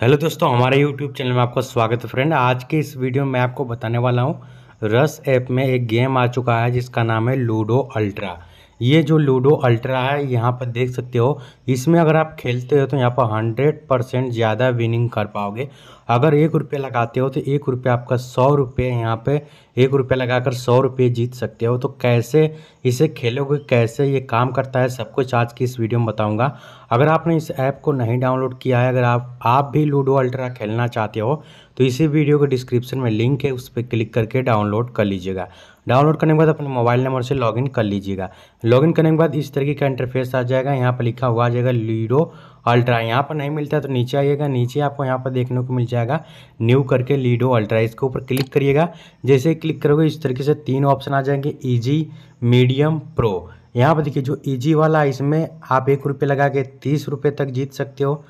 hello दोस्तों हमारे YouTube channel में आपका स्वागत है फ्रेंड आज के इस वीडियो में आपको बताने वाला हूँ रस ऐप में एक गेम आ चुका है जिसका नाम है लूडो अल्ट्रा ये जो लूडो अल्ट्रा है यहाँ पर देख सकते हो इसमें अगर आप खेलते हो तो यहाँ पर हंड्रेड परसेंट ज़्यादा विनिंग कर पाओगे अगर एक रुपये लगाते हो तो एक रुपये आपका सौ रुपये यहाँ पे एक रुपये लगाकर सौ रुपये जीत सकते हो तो कैसे इसे खेलोगे कैसे ये काम करता है सब कुछ आज की इस वीडियो में बताऊँगा अगर आपने इस ऐप को नहीं डाउनलोड किया है अगर आप आप भी लूडो अल्ट्रा खेलना चाहते हो तो इसी वीडियो के डिस्क्रिप्शन में लिंक है उस पर क्लिक करके डाउनलोड कर लीजिएगा डाउनलोड करने के बाद अपने मोबाइल नंबर से लॉगिन कर लीजिएगा लॉगिन करने के बाद इस तरीके का इंटरफेस आ जाएगा यहाँ पर लिखा हुआ आ जाएगा लीडो अल्ट्रा यहाँ पर नहीं मिलता है तो नीचे आइएगा नीचे आपको यहाँ पर देखने को मिल जाएगा न्यू करके लीडो अल्ट्रा इसके ऊपर क्लिक करिएगा जैसे क्लिक करोगे इस तरीके से तीन ऑप्शन आ जाएंगे ईजी मीडियम प्रो यहाँ पर देखिए जो ईजी वाला इसमें आप एक रुपये लगा के तीस रुपये तक जीत सकते हो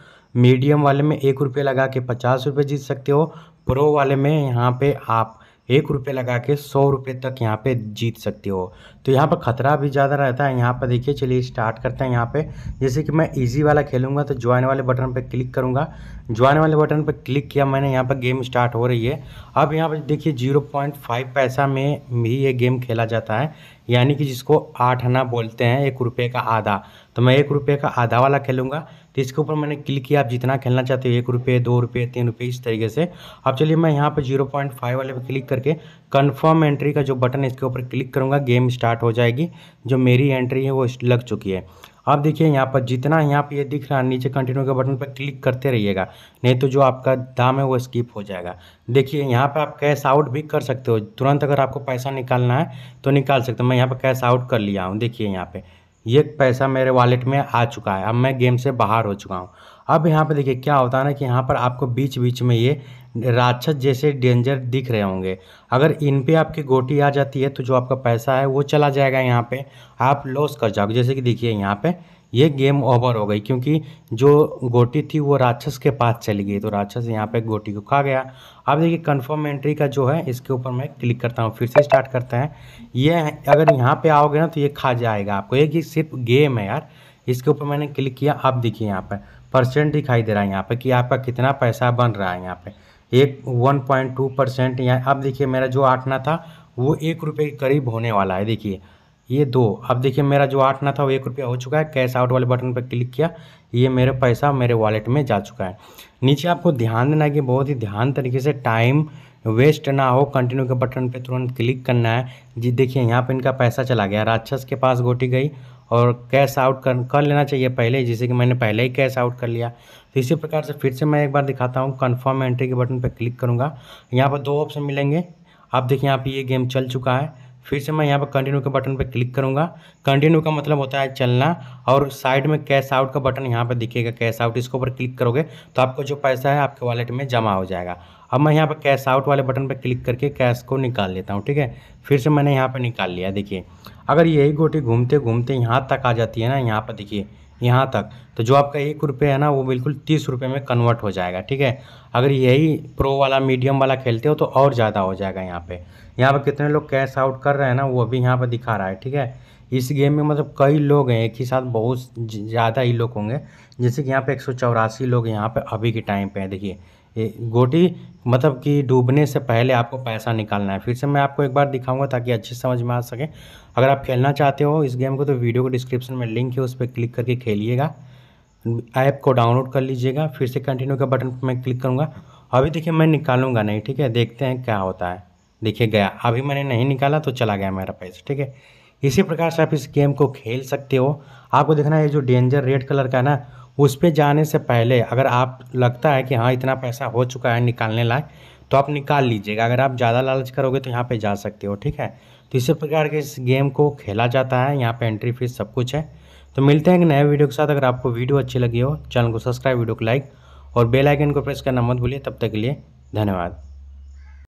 मीडियम वाले में एक रुपये लगा के पचास रुपये जीत सकते हो प्रो वाले में यहाँ पे आप एक रुपये लगा के सौ रुपये तक यहाँ पे जीत सकते हो तो यहाँ पर खतरा भी ज़्यादा रहता है यहाँ पर देखिए चलिए स्टार्ट करते हैं यहाँ पे जैसे कि मैं इजी वाला खेलूँगा तो ज्वाइन वाले बटन पर क्लिक करूँगा ज्वाइन वाले बटन पर क्लिक किया मैंने यहाँ पर गेम स्टार्ट हो रही है अब यहाँ पर देखिए जीरो पॉइंट फाइव पैसा में भी ये गेम खेला जाता है यानी कि जिसको आठ आना बोलते हैं एक रुपये का आधा तो मैं एक रुपये का आधा वाला खेलूँगा तो इसके ऊपर मैंने क्लिक किया आप जितना खेलना चाहते हो एक रुपये दो रुपये तीन रुपये इस तरीके से अब चलिए मैं यहाँ पर जीरो पॉइंट फाइव वाले पर क्लिक करके कन्फर्म एंट्री का जो बटन है इसके ऊपर क्लिक करूँगा गेम स्टार्ट हो जाएगी जो मेरी एंट्री है वो लग चुकी है आप देखिए यहाँ पर जितना यहाँ पर ये दिख रहा है नीचे कंटिन्यू के बटन पर क्लिक करते रहिएगा नहीं तो जो आपका दाम है वो स्किप हो जाएगा देखिए यहाँ पर आप कैश आउट भी कर सकते हो तुरंत अगर आपको पैसा निकालना है तो निकाल सकते हो मैं यहाँ पर कैश आउट कर लिया हूँ देखिए यहाँ पर ये पैसा मेरे वॉलेट में आ चुका है अब मैं गेम से बाहर हो चुका हूँ अब यहाँ पे देखिए क्या होता है ना कि यहाँ पर आपको बीच बीच में ये राक्षस जैसे डेंजर दिख रहे होंगे अगर इन पे आपकी गोटी आ जाती है तो जो आपका पैसा है वो चला जाएगा यहाँ पे आप लॉस कर जाओगे जैसे कि देखिए यहाँ पे ये गेम ओवर हो गई क्योंकि जो गोटी थी वो राक्षस के पास चली गई तो राक्षस यहाँ पे गोटी को खा गया अब देखिए कन्फर्म एंट्री का जो है इसके ऊपर मैं क्लिक करता हूँ फिर से स्टार्ट करते हैं ये अगर यहाँ पे आओगे ना तो ये खा जाएगा आपको ये सिर्फ गेम है यार इसके ऊपर मैंने क्लिक किया अब देखिए यहाँ पर परसेंट दिखाई दे रहा है यहाँ पर कि आपका कितना पैसा बन रहा है यहाँ पर एक वन पॉइंट टू परसेंट यहाँ अब देखिए मेरा जो आठना था वो एक रुपये के करीब होने वाला है देखिए ये दो अब देखिए मेरा जो आठ ना था वो एक रुपया हो चुका है कैश आउट वाले बटन पर क्लिक किया ये मेरे पैसा मेरे वॉलेट में जा चुका है नीचे आपको ध्यान देना कि बहुत ही ध्यान तरीके से टाइम वेस्ट ना हो कंटिन्यू के बटन पे तुरंत क्लिक करना है जी देखिए यहाँ पे इनका पैसा चला गया राक्षस के पास गोटी गई और कैश आउट कर कर लेना चाहिए पहले जैसे कि मैंने पहले ही कैश आउट कर लिया तो इसी प्रकार से फिर से मैं एक बार दिखाता हूँ कन्फर्म एंट्री के बटन पर क्लिक करूँगा यहाँ पर दो ऑप्शन मिलेंगे आप देखिए यहाँ पर ये गेम चल चुका है फिर से मैं यहाँ पर कंटिन्यू के बटन पर क्लिक करूँगा कंटिन्यू का मतलब होता है चलना और साइड में कैश आउट का बटन यहाँ पर दिखेगा कैश आउट इसके ऊपर क्लिक करोगे तो आपको जो पैसा है आपके वॉलेट में जमा हो जाएगा अब मैं यहाँ पर कैश आउट वाले बटन पर क्लिक करके कैश को निकाल लेता हूँ ठीक है फिर से मैंने यहाँ पर निकाल लिया देखिए अगर यही गोटी घूमते घूमते यहाँ तक आ जाती है ना यहाँ पर देखिए यहाँ तक तो जो आपका एक रुपये है ना वो बिल्कुल तीस रुपये में कन्वर्ट हो जाएगा ठीक है अगर यही प्रो वाला मीडियम वाला खेलते हो तो और ज़्यादा हो जाएगा यहाँ पे यहाँ पे कितने लोग कैश आउट कर रहे हैं ना वो अभी यहाँ पे दिखा रहा है ठीक है इस गेम में मतलब कई लोग हैं एक ही साथ बहुत ज़्यादा ही लोग होंगे जैसे कि यहाँ पर एक लोग यहाँ पर अभी के टाइम पे हैं देखिए गोटी मतलब कि डूबने से पहले आपको पैसा निकालना है फिर से मैं आपको एक बार दिखाऊंगा ताकि अच्छे समझ में आ सके अगर आप खेलना चाहते हो इस गेम को तो वीडियो को डिस्क्रिप्शन में लिंक है उस पर क्लिक करके खेलिएगा ऐप को डाउनलोड कर लीजिएगा फिर से कंटिन्यू का बटन पर मैं क्लिक करूँगा अभी देखिए मैं निकालूंगा नहीं ठीक है देखते हैं क्या होता है देखिए गया अभी मैंने नहीं निकाला तो चला गया मेरा पैसा ठीक है इसी प्रकार से आप इस गेम को खेल सकते हो आपको देखना ये जो डेंजर रेड कलर का है ना उस पर जाने से पहले अगर आप लगता है कि हाँ इतना पैसा हो चुका है निकालने लायक तो आप निकाल लीजिएगा अगर आप ज़्यादा लालच करोगे तो यहाँ पे जा सकते हो ठीक है तो इसी प्रकार के इस गेम को खेला जाता है यहाँ पे एंट्री फीस सब कुछ है तो मिलते हैं एक नए वीडियो के साथ अगर आपको वीडियो अच्छी लगी हो चैनल को सब्सक्राइब वीडियो को लाइक और बेलाइकन को प्रेस करना मत भूलिए तब तक के लिए धन्यवाद